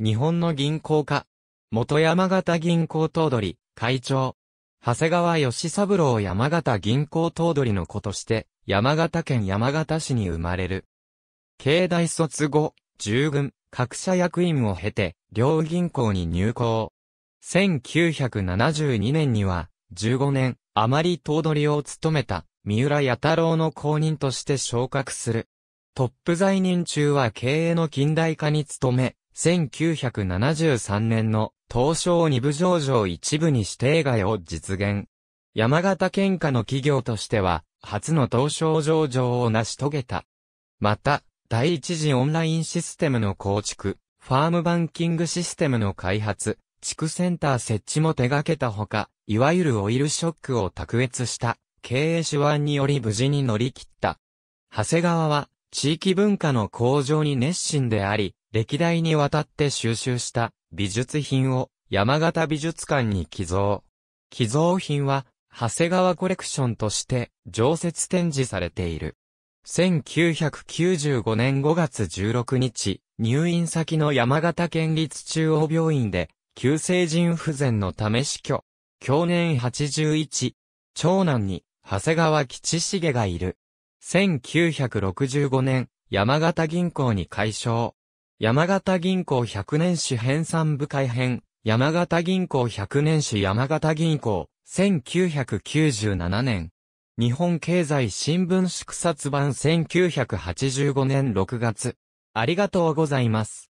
日本の銀行家、元山形銀行頭取、会長、長谷川義三郎山形銀行頭取の子として、山形県山形市に生まれる。経大卒後、従軍、各社役員を経て、両銀行に入行。1972年には、15年、余り頭取を務めた、三浦八太郎の後任として昇格する。トップ在任中は経営の近代化に努め、1973年の東証二部上場一部に指定外を実現。山形県下の企業としては、初の東証上場を成し遂げた。また、第一次オンラインシステムの構築、ファームバンキングシステムの開発、地区センター設置も手掛けたほか、いわゆるオイルショックを卓越した経営手腕により無事に乗り切った。長谷川は地域文化の向上に熱心であり、歴代にわたって収集した美術品を山形美術館に寄贈。寄贈品は、長谷川コレクションとして常設展示されている。1995年5月16日、入院先の山形県立中央病院で、急性腎不全のため死去。去年81、長男に、長谷川吉重がいる。1965年、山形銀行に解消。山形銀行100年史編三部改編、山形銀行100年史山形銀行、1997年。日本経済新聞縮冊版1985年6月。ありがとうございます。